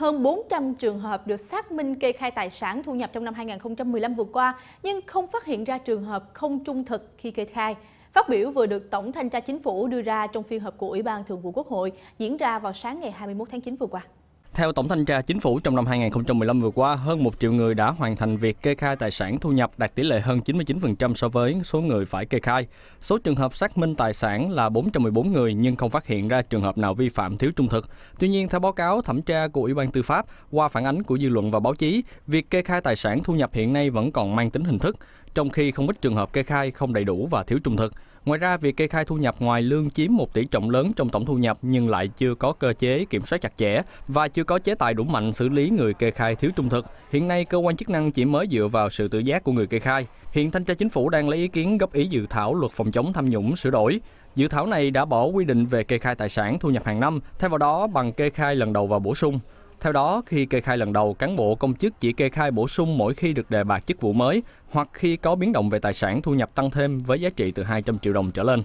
hơn 400 trường hợp được xác minh kê khai tài sản thu nhập trong năm 2015 vừa qua, nhưng không phát hiện ra trường hợp không trung thực khi kê khai. Phát biểu vừa được Tổng Thanh tra Chính phủ đưa ra trong phiên họp của Ủy ban Thường vụ Quốc hội diễn ra vào sáng ngày 21 tháng 9 vừa qua. Theo Tổng thanh tra Chính phủ trong năm 2015 vừa qua, hơn 1 triệu người đã hoàn thành việc kê khai tài sản thu nhập đạt tỷ lệ hơn 99% so với số người phải kê khai. Số trường hợp xác minh tài sản là 414 người nhưng không phát hiện ra trường hợp nào vi phạm thiếu trung thực. Tuy nhiên, theo báo cáo thẩm tra của Ủy ban Tư pháp, qua phản ánh của dư luận và báo chí, việc kê khai tài sản thu nhập hiện nay vẫn còn mang tính hình thức, trong khi không ít trường hợp kê khai không đầy đủ và thiếu trung thực. Ngoài ra, việc kê khai thu nhập ngoài lương chiếm một tỷ trọng lớn trong tổng thu nhập nhưng lại chưa có cơ chế kiểm soát chặt chẽ và chưa có chế tài đủ mạnh xử lý người kê khai thiếu trung thực. Hiện nay, cơ quan chức năng chỉ mới dựa vào sự tự giác của người kê khai. Hiện Thanh tra Chính phủ đang lấy ý kiến góp ý dự thảo luật phòng chống tham nhũng sửa đổi. Dự thảo này đã bỏ quy định về kê khai tài sản thu nhập hàng năm, thay vào đó bằng kê khai lần đầu và bổ sung. Theo đó, khi kê khai lần đầu, cán bộ công chức chỉ kê khai bổ sung mỗi khi được đề bạt chức vụ mới hoặc khi có biến động về tài sản thu nhập tăng thêm với giá trị từ 200 triệu đồng trở lên.